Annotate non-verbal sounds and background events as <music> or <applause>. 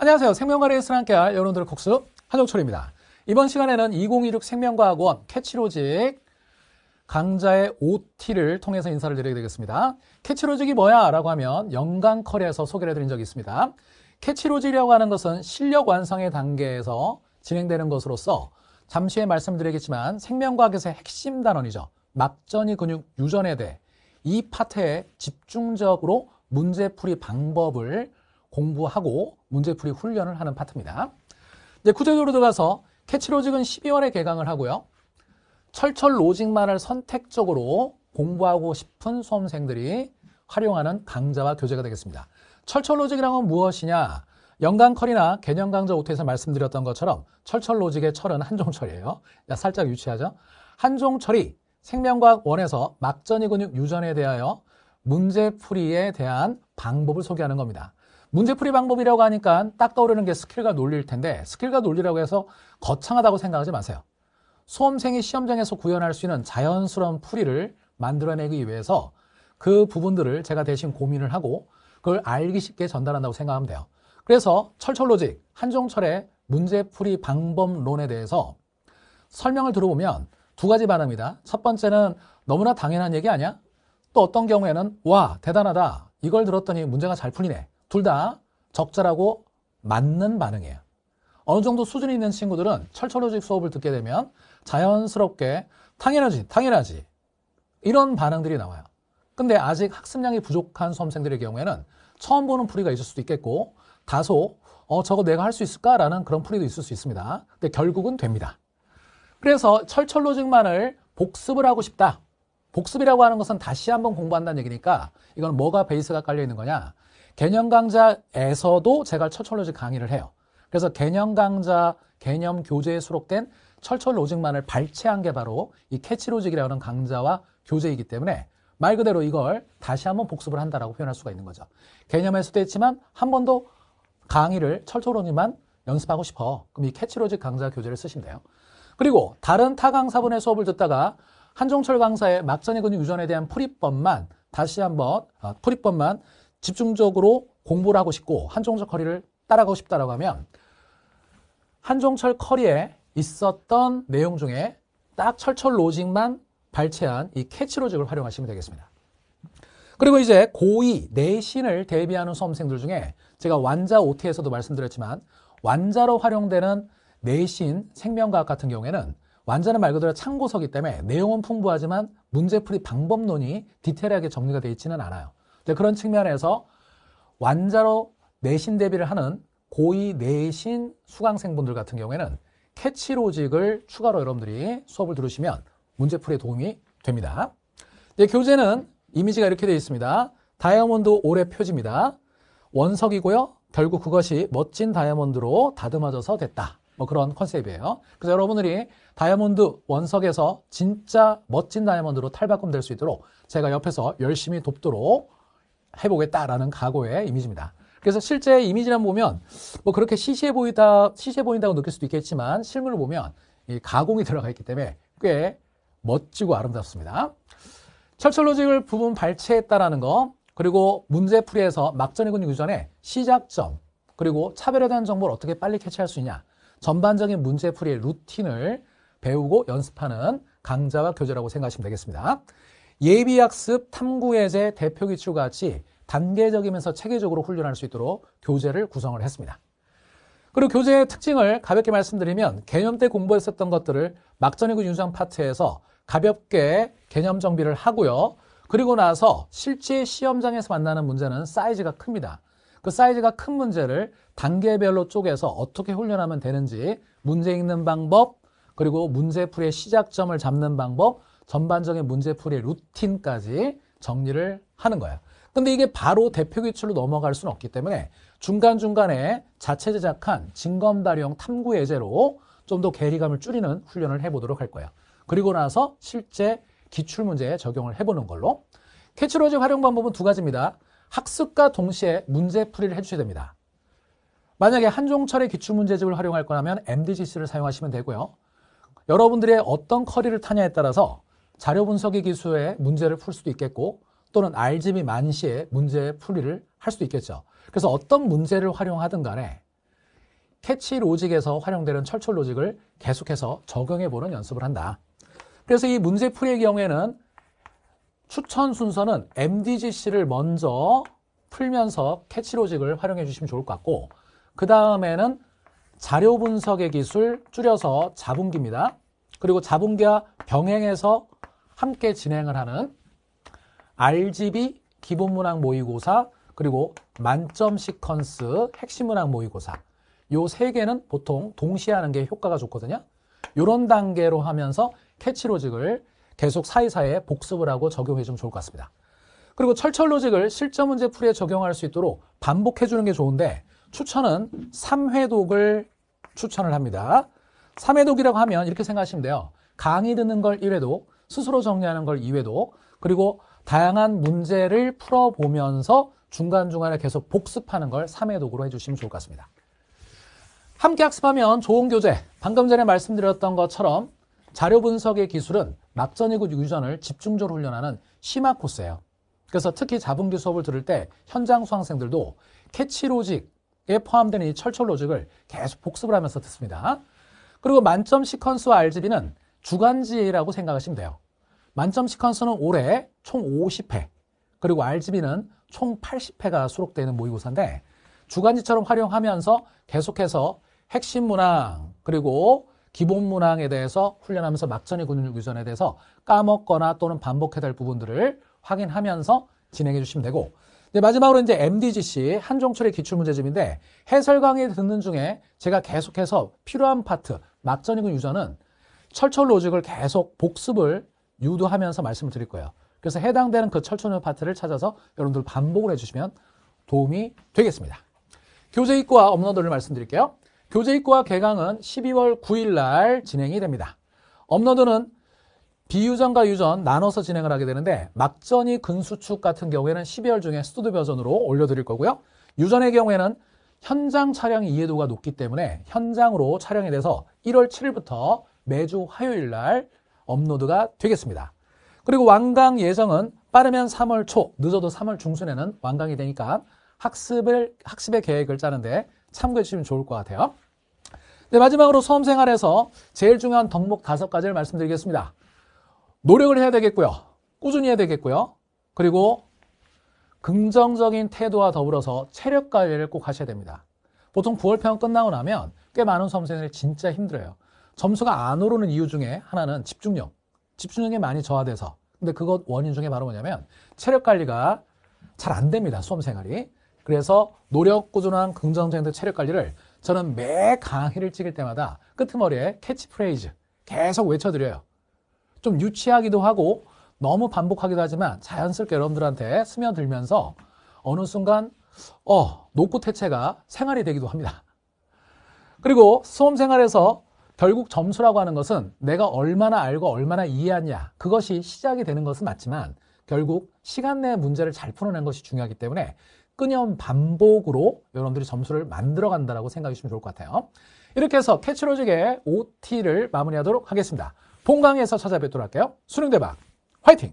안녕하세요. 생명과학에서 함께할 여러분들의 국수 한정철입니다. 이번 시간에는 2016 생명과학원 캐치로직 강좌의 OT를 통해서 인사를 드리게 되겠습니다. 캐치로직이 뭐야? 라고 하면 영강커리에서 소개를 해드린 적이 있습니다. 캐치로직이라고 하는 것은 실력 완성의 단계에서 진행되는 것으로서 잠시 후에 말씀드리겠지만 생명과학에서의 핵심 단원이죠. 막전이 근육 유전에 대해 이 파트에 집중적으로 문제풀이 방법을 공부하고 문제풀이 훈련을 하는 파트입니다. 이제 구조적으로 들어가서 캐치로직은 12월에 개강을 하고요. 철철 로직만을 선택적으로 공부하고 싶은 수험생들이 활용하는 강좌와 교재가 되겠습니다. 철철 로직이란 건 무엇이냐? 연강 컬이나 개념 강좌 오토에서 말씀드렸던 것처럼 철철 로직의 철은 한종철이에요. 살짝 유치하죠? 한종철이 생명과학 원에서 막전이 근육 유전에 대하여 문제풀이에 대한 방법을 소개하는 겁니다. 문제풀이 방법이라고 하니까 딱 떠오르는 게 스킬과 논리일 텐데 스킬과 논리라고 해서 거창하다고 생각하지 마세요. 수험생이 시험장에서 구현할 수 있는 자연스러운 풀이를 만들어내기 위해서 그 부분들을 제가 대신 고민을 하고 그걸 알기 쉽게 전달한다고 생각하면 돼요. 그래서 철철로직 한종철의 문제풀이 방법론에 대해서 설명을 들어보면 두 가지 반응이다. 첫 번째는 너무나 당연한 얘기 아니야? 또 어떤 경우에는 와 대단하다 이걸 들었더니 문제가 잘 풀리네 둘다 적절하고 맞는 반응이에요. 어느 정도 수준이 있는 친구들은 철철로직 수업을 듣게 되면 자연스럽게 당연하지, 당연하지 이런 반응들이 나와요. 근데 아직 학습량이 부족한 수험생들의 경우에는 처음 보는 풀이가 있을 수도 있겠고 다소 어 저거 내가 할 수 있을까라는 그런 풀이도 있을 수 있습니다. 근데 결국은 됩니다. 그래서 철철로직만을 복습을 하고 싶다. 복습이라고 하는 것은 다시 한번 공부한다는 얘기니까 이건 뭐가 베이스가 깔려 있는 거냐? 개념 강좌에서도 제가 철철 로직 강의를 해요. 그래서 개념 강좌, 개념 교재에 수록된 철철 로직만을 발췌한 게 바로 이 캐치 로직이라는 강좌와 교재이기 때문에 말 그대로 이걸 다시 한번 복습을 한다라고 표현할 수가 있는 거죠. 개념에서도 했지만 한 번도 강의를 철철 로직만 연습하고 싶어. 그럼 이 캐치 로직 강좌 교재를 쓰시면 돼요. 그리고 다른 타 강사분의 수업을 듣다가 한종철 강사의 막전이 근육 유전에 대한 풀이법만 다시 한번 아, 풀이법만 집중적으로 공부를 하고 싶고 한종철 커리를 따라가고 싶다라고 하면 한종철 커리에 있었던 내용 중에 딱 철철 로직만 발췌한 이 캐치 로직을 활용하시면 되겠습니다. 그리고 이제 고2 내신을 대비하는 수험생들 중에 제가 완자 OT에서도 말씀드렸지만 완자로 활용되는 내신 생명과학 같은 경우에는 완자는 말 그대로 참고서기 때문에 내용은 풍부하지만 문제풀이 방법론이 디테일하게 정리가 되어 있지는 않아요. 네, 그런 측면에서 완자로 내신 대비를 하는 고이 내신 수강생분들 같은 경우에는 캐치로직을 추가로 여러분들이 수업을 들으시면 문제풀이에 도움이 됩니다. 네, 교재는 이미지가 이렇게 되어 있습니다. 다이아몬드 올해 표지입니다. 원석이고요. 결국 그것이 멋진 다이아몬드로 다듬어져서 됐다. 뭐 그런 컨셉이에요. 그래서 여러분들이 다이아몬드 원석에서 진짜 멋진 다이아몬드로 탈바꿈 될 수 있도록 제가 옆에서 열심히 돕도록 해보겠다라는 각오의 이미지입니다. 그래서 실제 이미지를 보면 뭐 그렇게 시시해 보이다 시시해 보인다고 느낄 수도 있겠지만 실물을 보면 이 가공이 <laughs> 들어가 있기 때문에 꽤 멋지고 아름답습니다. 철철 로직을 부분 발췌했다라는 거 그리고 문제풀이에서 막전이 근육 유전의 시작점 그리고 차별에 대한 정보를 어떻게 빨리 캐치할 수 있냐 전반적인 문제풀이의 루틴을 배우고 연습하는 강좌와 교재라고 생각하시면 되겠습니다. 예비학습, 탐구예제, 대표기출과 같이 단계적이면서 체계적으로 훈련할 수 있도록 교재를 구성을 했습니다. 그리고 교재의 특징을 가볍게 말씀드리면 개념 때 공부했었던 것들을 막전이고 윤수 파트에서 가볍게 개념 정비를 하고요. 그리고 나서 실제 시험장에서 만나는 문제는 사이즈가 큽니다. 그 사이즈가 큰 문제를 단계별로 쪼개서 어떻게 훈련하면 되는지 문제 읽는 방법, 그리고 문제풀의 시작점을 잡는 방법, 전반적인 문제풀이 루틴까지 정리를 하는 거야. 근데 이게 바로 대표 기출로 넘어갈 수는 없기 때문에 중간중간에 자체 제작한 진검 발용 탐구 예제로 좀더 괴리감을 줄이는 훈련을 해보도록 할 거야. 그리고 나서 실제 기출 문제에 적용을 해보는 걸로. 캐치로직 활용 방법은 두 가지입니다. 학습과 동시에 문제풀이를 해주셔야 됩니다. 만약에 한종철의 기출문제집을 활용할 거라면 MDGC를 사용하시면 되고요. 여러분들의 어떤 커리를 타냐에 따라서 자료 분석의 기술에 문제를 풀 수도 있겠고 또는 알 g 이만시에 문제 풀이를 할 수도 있겠죠. 그래서 어떤 문제를 활용하든 간에 캐치 로직에서 활용되는 철철 로직을 계속해서 적용해 보는 연습을 한다. 그래서 이 문제 풀이의 경우에는 추천 순서는 MDGC를 먼저 풀면서 캐치 로직을 활용해 주시면 좋을 것 같고 그 다음에는 자료 분석의 기술 줄여서 자분기입니다. 그리고 자분기와 병행해서 함께 진행을 하는 RGB 기본문항 모의고사 그리고 만점 시퀀스 핵심문항 모의고사 요 세 개는 보통 동시에 하는 게 효과가 좋거든요. 요런 단계로 하면서 캐치로직을 계속 사이사이에 복습을 하고 적용해 주면 좋을 것 같습니다. 그리고 철철로직을 실전 문제 풀이에 적용할 수 있도록 반복해 주는 게 좋은데 추천은 3회독을 추천을 합니다. 3회독이라고 하면 이렇게 생각하시면 돼요. 강의 듣는 걸 1회독, 스스로 정리하는 걸2회도 그리고 다양한 문제를 풀어보면서 중간중간에 계속 복습하는 걸3회도구로 해주시면 좋을 것 같습니다. 함께 학습하면 좋은 교재, 방금 전에 말씀드렸던 것처럼 자료 분석의 기술은 막전이고 유전을 집중적으로 훈련하는 심화 코스예요. 그래서 특히 자본기 수업을 들을 때 현장 수강생들도 캐치 로직에 포함된 이 철철 로직을 계속 복습을 하면서 듣습니다. 그리고 만점 시퀀스와 RGB는 주간지라고 생각하시면 돼요. 만점 시퀀스는 올해 총 50회, 그리고 RGB는 총 80회가 수록되는 모의고사인데 주간지처럼 활용하면서 계속해서 핵심 문항 그리고 기본 문항에 대해서 훈련하면서 막전의 근육 유전에 대해서 까먹거나 또는 반복해야 될 부분들을 확인하면서 진행해 주시면 되고 이제 마지막으로 이제 MDGC 한종철의 기출문제집인데 해설 강의 듣는 중에 제가 계속해서 필요한 파트 막전이군 유전은 철철 로직을 계속 복습을 유도하면서 말씀을 드릴 거예요. 그래서 해당되는 그 철철 파트를 찾아서 여러분들 반복을 해주시면 도움이 되겠습니다. 교재 입고와 업로드를 말씀드릴게요. 교재 입고와 개강은 12월 9일 날 진행이 됩니다. 업로드는 비유전과 유전 나눠서 진행을 하게 되는데 막전이 근수축 같은 경우에는 12월 중에 스튜디오 버전으로 올려드릴 거고요. 유전의 경우에는 현장 차량 이해도가 높기 때문에 현장으로 촬영이 돼서 1월 7일부터 매주 화요일 날 업로드가 되겠습니다. 그리고 완강 예정은 빠르면 3월 초, 늦어도 3월 중순에는 완강이 되니까 학습을, 학습의 계획을 짜는데 참고해 주시면 좋을 것 같아요. 네, 마지막으로 수험생활에서 제일 중요한 덕목 다섯 가지를 말씀드리겠습니다. 노력을 해야 되겠고요. 꾸준히 해야 되겠고요. 그리고 긍정적인 태도와 더불어서 체력 관리를 꼭 하셔야 됩니다. 보통 9월평 끝나고 나면 꽤 많은 수험생들이 진짜 힘들어요. 점수가 안 오르는 이유 중에 하나는 집중력. 집중력이 많이 저하돼서. 근데 그것 원인 중에 바로 뭐냐면 체력 관리가 잘 안 됩니다. 수험 생활이. 그래서 노력 꾸준한 긍정적인 체력 관리를 저는 매 강의를 찍을 때마다 끄트머리에 캐치프레이즈 계속 외쳐드려요. 좀 유치하기도 하고 너무 반복하기도 하지만 자연스럽게 여러분들한테 스며들면서 어느 순간 어, 노후 태체가 생활이 되기도 합니다. 그리고 수험 생활에서 결국 점수라고 하는 것은 내가 얼마나 알고 얼마나 이해하냐 그것이 시작이 되는 것은 맞지만 결국 시간 내에 문제를 잘 풀어낸 것이 중요하기 때문에 끊임 반복으로 여러분들이 점수를 만들어 간다라고 생각해 주시면 좋을 것 같아요. 이렇게 해서 캐치로직의 OT를 마무리하도록 하겠습니다. 본강에서 찾아뵙도록 할게요. 수능 대박 화이팅!